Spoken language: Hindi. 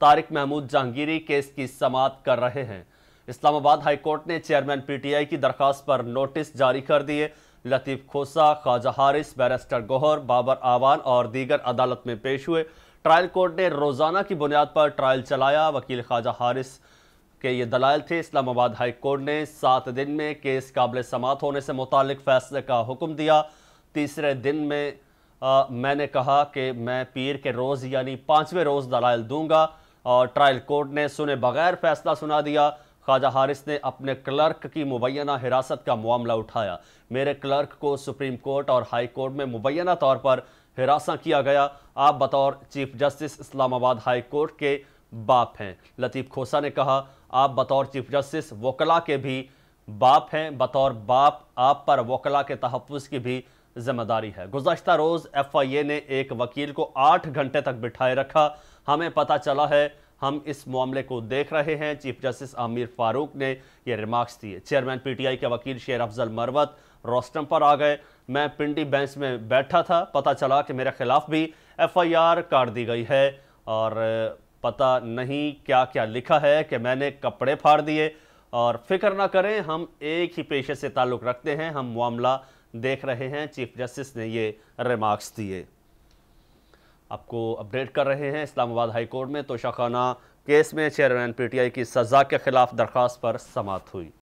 तारिक महमूद जहांगीरी केस की समाप्त कर रहे हैं इस्लामाबाद हाईकोर्ट ने चेयरमैन पीटीआई की दरखास्त पर नोटिस जारी कर दिए लतीफ़ खोसा ख्वाजा हारिस बैरिस्टर गोहर बाबर आवान और दीगर अदालत में पेश हुए ट्रायल कोर्ट ने रोज़ाना की बुनियाद पर ट्रायल चलाया वकील ख्वाजा हारिस के ये दलाल थे इस्लामाबाद हाई कोर्ट ने सात दिन में केस काबिल समाप्त होने से मुतल फैसले का हुक्म दिया तीसरे दिन में आ, मैंने कहा कि मैं पीर के रोज़ यानी पाँचवें रोज़ दलाल दूंगा और ट्रायल कोर्ट ने सुने बगैर फैसला सुना दिया ख्वाजा हारिस ने अपने क्लर्क की मुबैना हिरासत का मामला उठाया मेरे क्लर्क को सुप्रीम कोर्ट और हाई कोर्ट में मुबैना तौर पर हिरासा किया गया आप बतौर chief justice Islamabad high court के बाप हैं लतीफ़ खोसा ने कहा आप बतौर चीफ जस्टिस वकला के भी बाप हैं बतौर बाप आप पर वकला के तहफ़ की भी जिम्मेदारी है गुजशत रोज़ एफ आई ए ने एक वकील को आठ घंटे तक बिठाए रखा हमें पता चला है हम इस मामले को देख रहे हैं चीफ जस्टिस आमिर फारूक ने यह रिमार्क्स दिए चेयरमैन पीटीआई के वकील शेर अफजल मरवत रोस्टम पर आ गए मैं पिंडी बेंच में बैठा था पता चला कि मेरे खिलाफ भी एफआईआर काट दी गई है और पता नहीं क्या क्या लिखा है कि मैंने कपड़े फाड़ दिए और फिक्र ना करें हम एक ही पेशे से ताल्लुक़ रखते हैं हम मामला देख रहे हैं चीफ जस्टिस ने ये रिमार्क्स दिए आपको अपडेट कर रहे हैं इस्लामाबाद हाई कोर्ट में तोशाखाना केस में चेयरमैन पीटीआई की सज़ा के खिलाफ दरख्वास्त पर समाप्त हुई